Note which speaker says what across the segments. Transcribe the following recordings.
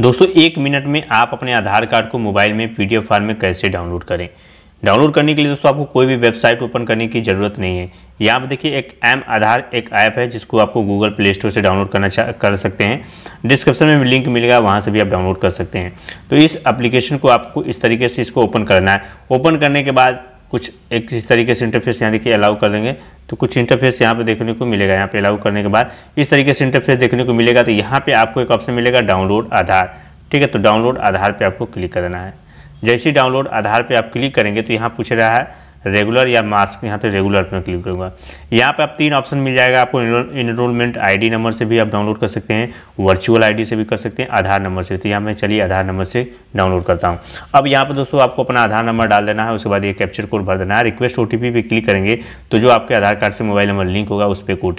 Speaker 1: दोस्तों एक मिनट में आप अपने आधार कार्ड को मोबाइल में पीडीएफ फार्म में कैसे डाउनलोड करें डाउनलोड करने के लिए दोस्तों आपको कोई भी वेबसाइट ओपन करने की ज़रूरत नहीं है यहाँ पर देखिए एक एम आधार एक ऐप है जिसको आपको गूगल प्ले स्टोर से डाउनलोड करना कर सकते हैं डिस्क्रिप्शन में लिंक मिलेगा वहाँ से भी आप डाउनलोड कर सकते हैं तो इस एप्लीकेशन को आपको इस तरीके से इसको ओपन करना है ओपन करने के बाद कुछ एक इस तरीके से इंटरफेस यहाँ देखिए अलाउ कर देंगे तो कुछ इंटरफेस यहाँ पे देखने को मिलेगा यहाँ पे अलाउ करने के बाद इस तरीके से इंटरफेस देखने को मिलेगा तो यहाँ पे आपको एक ऑप्शन मिलेगा डाउनलोड आधार ठीक है तो डाउनलोड आधार पे आपको क्लिक करना है जैसे ही डाउनलोड आधार पे आप क्लिक करेंगे तो यहाँ पूछ रहा है रेगुलर या मास्क यहाँ पे रेगुलर पर क्लिक करूँगा यहाँ पे आप तीन ऑप्शन मिल जाएगा आपको इनरोलमेंट आईडी नंबर से भी आप डाउनलोड कर सकते हैं वर्चुअल आईडी से भी कर सकते हैं आधार नंबर से तो यहाँ मैं चलिए आधार नंबर से डाउनलोड करता हूँ अब यहाँ पर दोस्तों आपको अपना आधार नंबर डाल देना है उसके बाद ये कैप्चर कोड भर देना है रिक्वेस्ट ओ पे क्लिक करेंगे तो जो आपके आधार कार्ड से मोबाइल नंबर लिंक होगा उस पर ओ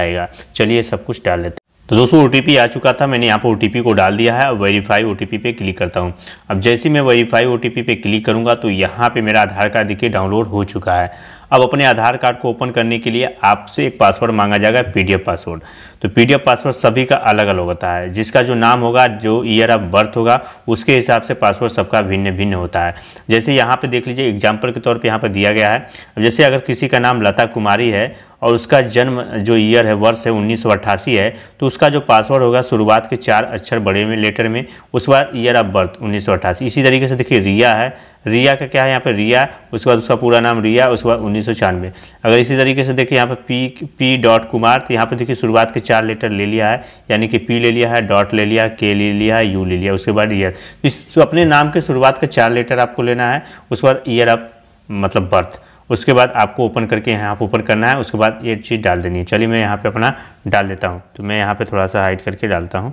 Speaker 1: आएगा चलिए सब कुछ डाल लेते हैं तो दोस्तों ओ आ चुका था मैंने यहाँ पर ओ को डाल दिया है वेरीफाई ओ पे क्लिक करता हूँ अब जैसे मैं वेरीफाई ओ पे क्लिक करूँगा तो यहाँ पे मेरा आधार कार्ड देखिए डाउनलोड हो चुका है अब अपने आधार कार्ड को ओपन करने के लिए आपसे एक पासवर्ड मांगा जाएगा पीडीएफ पासवर्ड तो पीडीएफ पासवर्ड सभी का अलग अलग होता है जिसका जो नाम होगा जो ईयर ऑफ बर्थ होगा उसके हिसाब से पासवर्ड सबका भिन्न भिन्न होता है जैसे यहाँ पर देख लीजिए एग्जाम्पल के तौर पर यहाँ पर दिया गया है जैसे अगर किसी का नाम लता कुमारी है और उसका जन्म जो ईयर है वर्ष है उन्नीस है तो उसका जो पासवर्ड होगा शुरुआत के चार अक्षर बड़े में लेटर में उसके बाद ईयर ऑफ बर्थ उन्नीस इसी तरीके से देखिए रिया है रिया का क्या है यहाँ पे रिया उसके बाद उसका पूरा नाम रिया उसके बाद उन्नीस अगर इसी तरीके से देखिए यहाँ पर पी पी डॉट कुमार तो यहाँ पर देखिए शुरुआत के चार लेटर ले लिया है यानी कि पी ले लिया है डॉट ले लिया के ले लिया है यू ले लिया उसके बाद ईयर इस तो अपने नाम के शुरुआत के चार लेटर आपको लेना है उसके बाद ईयर ऑफ मतलब बर्थ उसके बाद आपको ओपन करके यहाँ पर ओपन करना है उसके बाद ये चीज़ डाल देनी है चलिए मैं यहाँ पे अपना डाल देता हूँ तो मैं यहाँ पे थोड़ा सा हाइड करके डालता हूँ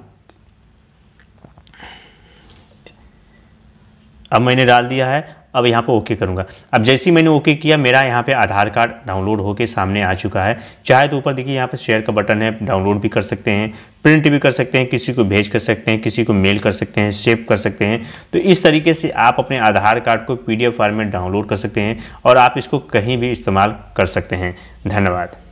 Speaker 1: अब मैंने डाल दिया है अब यहाँ पर ओके करूँगा अब जैसे ही मैंने ओके किया मेरा यहाँ पे आधार कार्ड डाउनलोड होकर सामने आ चुका है चाहे तो ऊपर देखिए यहाँ पे शेयर का बटन है डाउनलोड भी कर सकते हैं प्रिंट भी कर सकते हैं किसी को भेज कर सकते हैं किसी को मेल कर सकते हैं सेव कर सकते हैं तो इस तरीके से आप अपने आधार कार्ड को पीडीएफ फाइल में डाउनलोड कर सकते हैं और आप इसको कहीं भी इस्तेमाल कर सकते हैं धन्यवाद